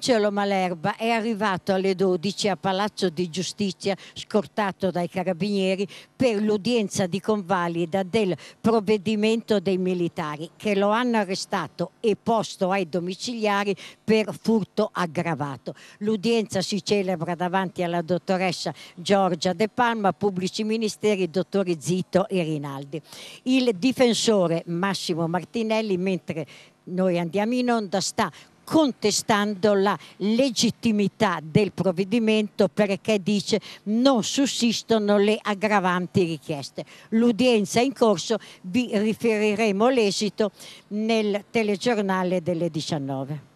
Angelo Malerba è arrivato alle 12 a Palazzo di Giustizia scortato dai carabinieri per l'udienza di convalida del provvedimento dei militari che lo hanno arrestato e posto ai domiciliari per furto aggravato. L'udienza si celebra davanti alla dottoressa Giorgia De Palma, pubblici ministeri, dottori Zito e Rinaldi. Il difensore Massimo Martinelli, mentre noi andiamo in onda, sta contestando la legittimità del provvedimento perché dice non sussistono le aggravanti richieste. L'udienza è in corso vi riferiremo l'esito nel telegiornale delle 19.